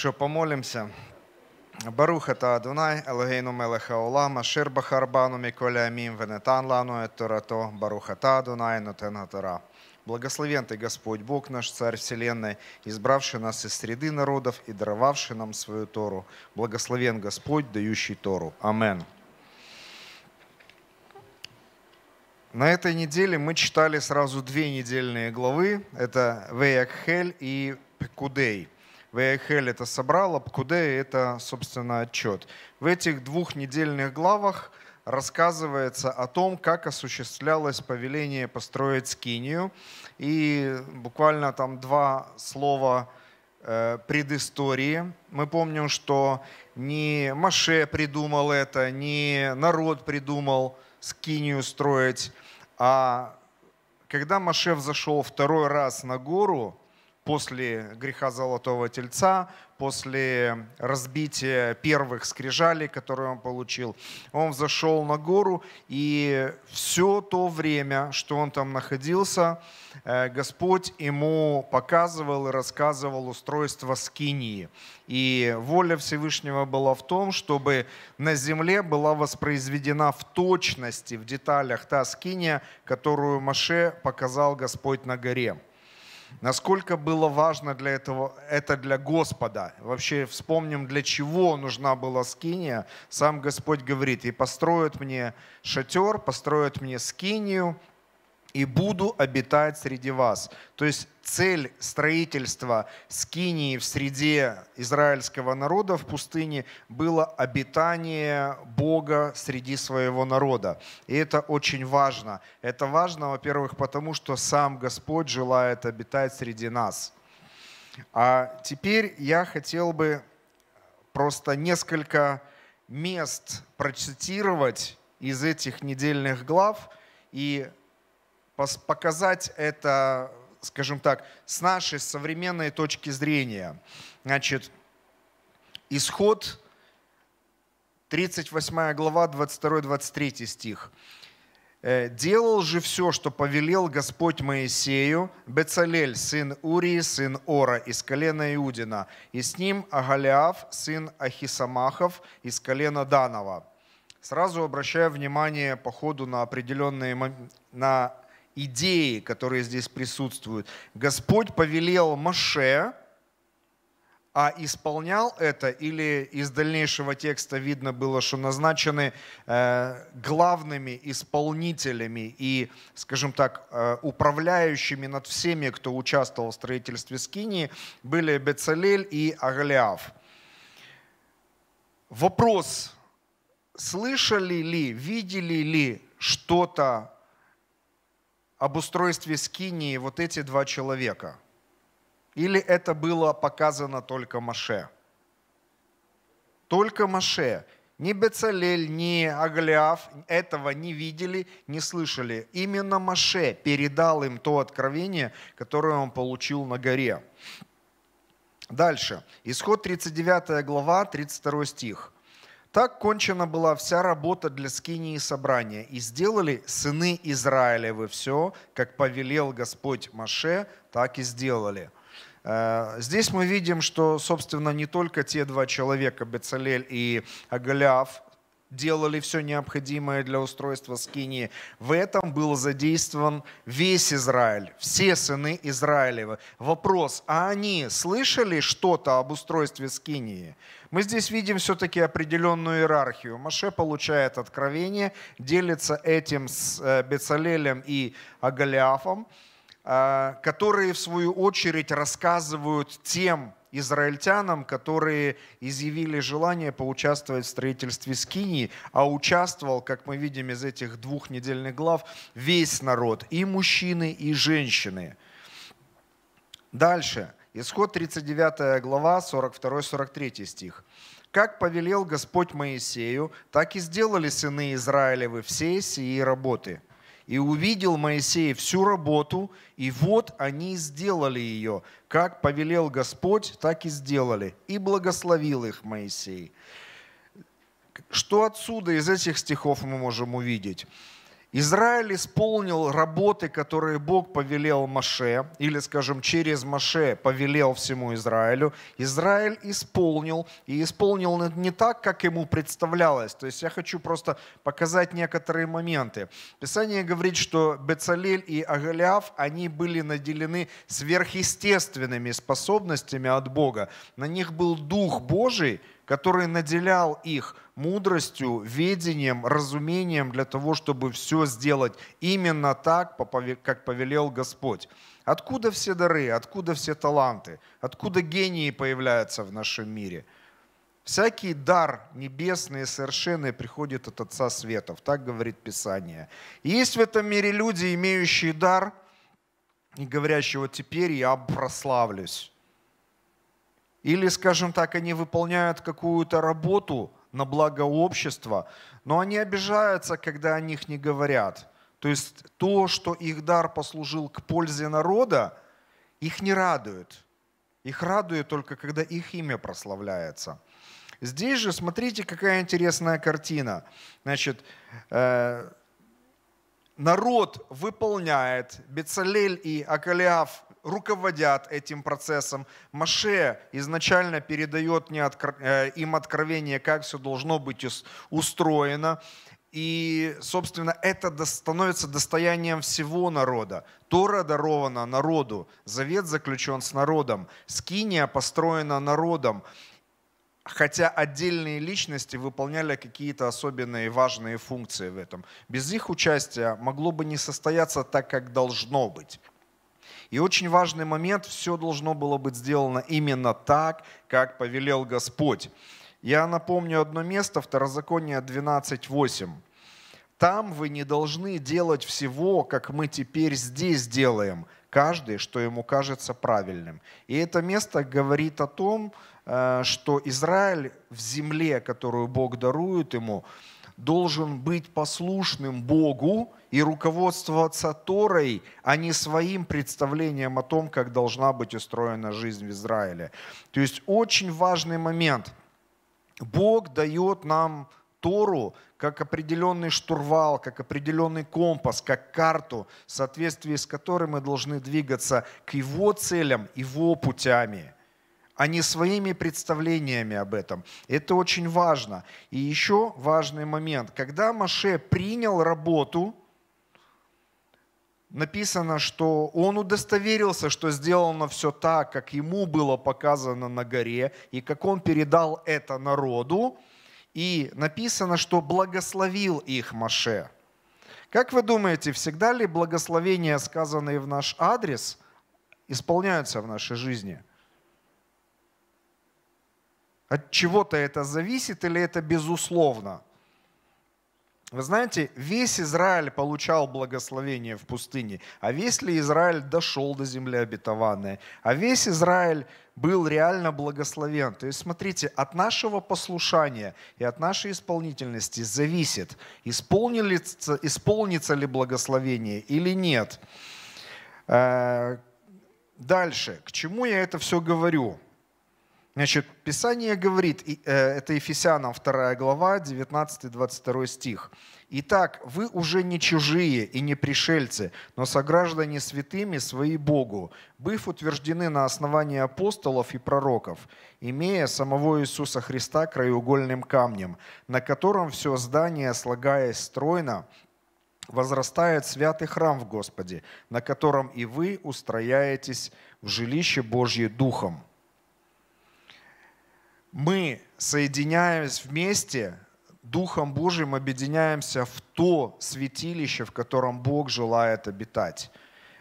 що помолимся. Баруха та Адунай, Елогейну Мелеха Олама, Ширбаха Арбану Миколя Амим, Венетан Лану Турато, Баруха та Адунай, Нотена Тора. Благословен Ты, Господь Бог наш, Царь Вселенной, избравший нас из среды народов и даровавший нам свою Тору. Благословен Господь, дающий Тору. Амен. На этой неделе мы читали сразу две недельные главы. Это Веякхель и Пекудей – VHL а это собрал, Апкуде это, собственно, отчет. В этих двух недельных главах рассказывается о том, как осуществлялось повеление построить скинию. И буквально там два слова э, предыстории. Мы помним, что не Маше придумал это, не народ придумал скинию строить, а когда Маше взошел второй раз на гору, после греха Золотого Тельца, после разбития первых скрижалей, которые он получил, он взошел на гору, и все то время, что он там находился, э, Господь ему показывал и рассказывал устройство скинии. И воля Всевышнего была в том, чтобы на земле была воспроизведена в точности, в деталях та скиния, которую Маше показал Господь на горе. Насколько было важно для этого, это для Господа. Вообще вспомним, для чего нужна была скиния. Сам Господь говорит, и построят мне шатер, построят мне скинию, и буду обитать среди вас. То есть цель строительства скинии в среде израильского народа в пустыне было обитание Бога среди своего народа. И это очень важно. Это важно, во-первых, потому что сам Господь желает обитать среди нас. А теперь я хотел бы просто несколько мест процитировать из этих недельных глав и показать это, скажем так, с нашей современной точки зрения. Значит, исход 38 глава, 22-23 стих. «Э, «Делал же все, что повелел Господь Моисею, Бецалель, сын Урии, сын Ора, из колена Иудина, и с ним Агалиаф, сын Ахисамахов, из колена Данова». Сразу обращаю внимание по ходу на определенные, на идеи, которые здесь присутствуют. Господь повелел Маше, а исполнял это, или из дальнейшего текста видно было, что назначены э, главными исполнителями и, скажем так, э, управляющими над всеми, кто участвовал в строительстве Скинии, были Бецалель и Агалиаф. Вопрос, слышали ли, видели ли что-то об устройстве Скинии вот эти два человека? Или это было показано только Маше? Только Маше. Ни Бецалель, ни Аглиаф этого не видели, не слышали. Именно Маше передал им то откровение, которое он получил на горе. Дальше. Исход 39 глава, 32 стих. Так кончена была вся работа для скинии собрания, и сделали сыны Израилевы все, как повелел Господь Маше, так и сделали». Э, здесь мы видим, что, собственно, не только те два человека, Бецалель и Агаляв, делали все необходимое для устройства Скинии. В этом был задействован весь Израиль, все сыны Израилева. Вопрос, а они слышали что-то об устройстве Скинии? Мы здесь видим все-таки определенную иерархию. Маше получает откровение, делится этим с э, Бецалелем и Агалиафом. А, которые в свою очередь рассказывают тем израильтянам, которые изъявили желание поучаствовать в строительстве Скинии, а участвовал, как мы видим из этих двух недельных глав, весь народ, и мужчины, и женщины. Дальше, исход 39 глава, 42-43 стих. «Как повелел Господь Моисею, так и сделали сыны Израилевы все сии работы». И увидел Моисей всю работу, и вот они сделали ее. Как повелел Господь, так и сделали. И благословил их Моисей. Что отсюда из этих стихов мы можем увидеть? Израиль исполнил работы, которые Бог повелел Маше, или, скажем, через Маше повелел всему Израилю. Израиль исполнил, и исполнил не так, как ему представлялось. То есть я хочу просто показать некоторые моменты. Писание говорит, что Бецалель и Агалиаф, они были наделены сверхъестественными способностями от Бога. На них был Дух Божий, который наделял их мудростью, видением, разумением для того, чтобы все сделать именно так, как повелел Господь. Откуда все дары, откуда все таланты, откуда гении появляются в нашем мире? Всякий дар небесный и совершенный приходит от Отца Светов, так говорит Писание. И есть в этом мире люди, имеющие дар, и говорящие, вот теперь я прославлюсь. Или, скажем так, они выполняют какую-то работу, на благо общества, но они обижаются, когда о них не говорят. То есть то, что их дар послужил к пользе народа, их не радует. Их радует только, когда их имя прославляется. Здесь же смотрите, какая интересная картина. Значит, э, народ выполняет, Бецалель и Акалиаф руководят этим процессом. Маше изначально передает э, им откровение, как все должно быть устроено. И, собственно, это становится достоянием всего народа. Тора дарована народу, завет заключен с народом, скиния построена народом. Хотя отдельные личности выполняли какие-то особенные важные функции в этом. Без их участия могло бы не состояться так, как должно быть. И очень важный момент, все должно было быть сделано именно так, как повелел Господь. Я напомню одно место, Второзаконие 12.8. «Там вы не должны делать всего, как мы теперь здесь делаем, каждый, что ему кажется правильным». И это место говорит о том, э, что Израиль в земле, которую Бог дарует ему, должен быть послушным Богу и руководствоваться Торой, а не своим представлением о том, как должна быть устроена жизнь в Израиле. То есть очень важный момент. Бог дает нам Тору как определенный штурвал, как определенный компас, как карту, в соответствии с которой мы должны двигаться к Его целям, Его путями – а не своими представлениями об этом. Это очень важно. И еще важный момент. Когда Маше принял работу, написано, что он удостоверился, что сделано все так, как ему было показано на горе, и как он передал это народу. И написано, что благословил их Маше. Как вы думаете, всегда ли благословения, сказанные в наш адрес, исполняются в нашей жизни – от чего-то это зависит или это безусловно? Вы знаете, весь Израиль получал благословение в пустыне, а весь ли Израиль дошел до земли обетованной, а весь Израиль был реально благословен. То есть, смотрите, от нашего послушания и от нашей исполнительности зависит, исполнится, исполнится ли благословение или нет. Э, дальше, к чему я это все говорю? Значит, Писание говорит, э, это Ефесянам 2 глава, 19-22 стих. «Итак, вы уже не чужие и не пришельцы, но сограждане святыми свои Богу, быв утверждены на основании апостолов и пророков, имея самого Иисуса Христа краеугольным камнем, на котором все здание, слагаясь стройно, возрастает святый храм в Господе, на котором и вы устрояетесь в жилище Божье Духом» мы соединяясь вместе, Духом Божьим объединяемся в то святилище, в котором Бог желает обитать.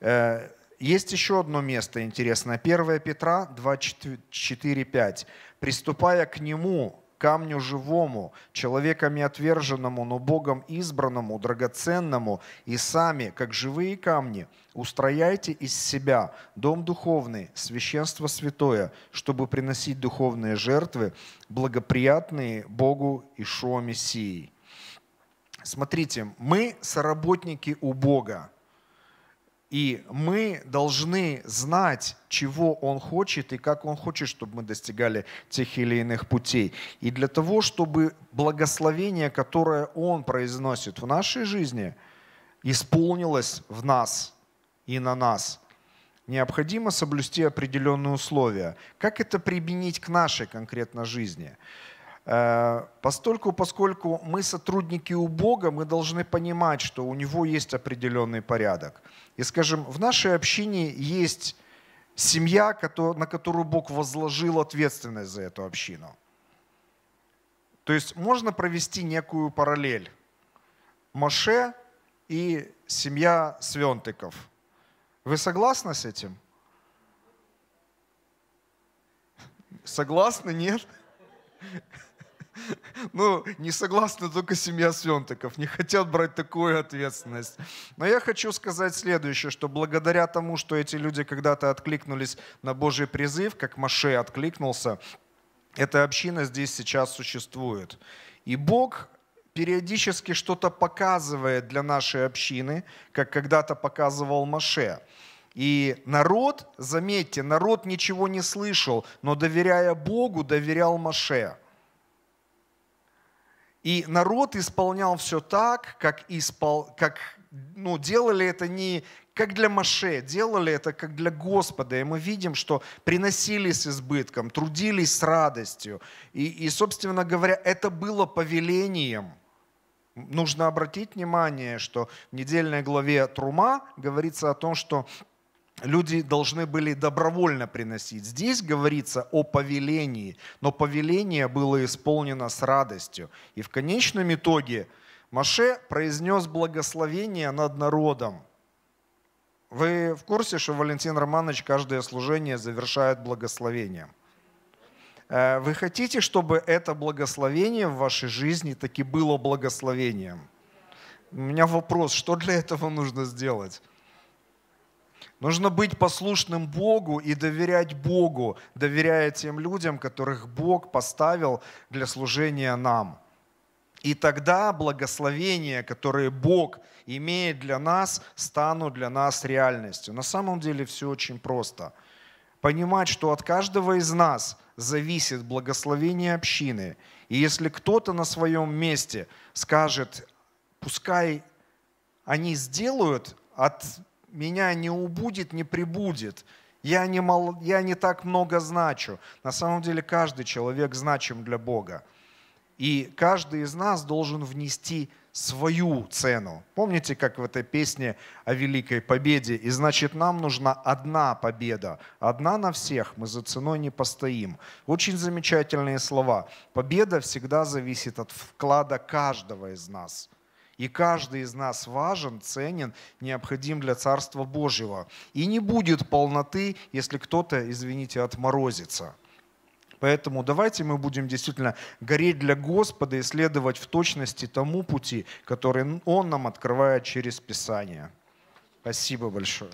Э, есть еще одно место интересное. 1 Петра 2,4-5. «Приступая к нему, камню живому, человеками отверженному, но Богом избранному, драгоценному, и сами, как живые камни, Устрояйте из себя дом духовный, священство святое, чтобы приносить духовные жертвы, благоприятные Богу и Ишуа Мессии. Смотрите, мы соработники у Бога, и мы должны знать, чего Он хочет и как Он хочет, чтобы мы достигали тех или иных путей. И для того, чтобы благословение, которое Он произносит в нашей жизни, исполнилось в нас – и на нас. Необходимо соблюсти определенные условия. Как это применить к нашей конкретно жизни? Э, постольку, поскольку мы сотрудники у Бога, мы должны понимать, что у Него есть определенный порядок. И, скажем, в нашей общине есть семья, на которую Бог возложил ответственность за эту общину. То есть можно провести некую параллель. Моше и семья Свентыков – вы согласны с этим? Согласны, нет? Ну, не согласны только семья Свентыков, не хотят брать такую ответственность. Но я хочу сказать следующее, что благодаря тому, что эти люди когда-то откликнулись на Божий призыв, как Маше откликнулся, эта община здесь сейчас существует. И Бог периодически что-то показывает для нашей общины, как когда-то показывал Маше. И народ, заметьте, народ ничего не слышал, но доверяя Богу, доверял Маше. И народ исполнял все так, как, испол... как ну, делали это не как для Маше, делали это как для Господа. И мы видим, что приносились избытком, трудились с радостью. И, и собственно говоря, это было повелением – нужно обратить внимание, что в недельной главе Трума говорится о том, что люди должны были добровольно приносить. Здесь говорится о повелении, но повеление было исполнено с радостью. И в конечном итоге Маше произнес благословение над народом. Вы в курсе, что Валентин Романович каждое служение завершает благословением? Э, вы хотите, чтобы это благословение в вашей жизни таки было благословением? У меня вопрос, что для этого нужно сделать? Нужно быть послушным Богу и доверять Богу, доверяя тем людям, которых Бог поставил для служения нам. И тогда благословения, которые Бог имеет для нас, станут для нас реальностью. На самом деле все очень просто – понимать, что от каждого из нас зависит благословение общины. И если кто-то на своем месте скажет, пускай они сделают, от меня не убудет, не прибудет, я не, мал, я не так много значу. На самом деле каждый человек значим для Бога. И каждый из нас должен внести свою цену. Помните, как в этой песне о великой победе? И значит, нам нужна одна победа. Одна на всех, мы за ценой не постоим. Очень замечательные слова. Победа всегда зависит от вклада каждого из нас. И каждый из нас важен, ценен, необходим для Царства Божьего. И не будет полноты, если кто-то, извините, отморозится. Поэтому давайте мы будем действительно гореть для Господа и следовать в точности тому пути, который Он нам открывает через Писание. Спасибо большое.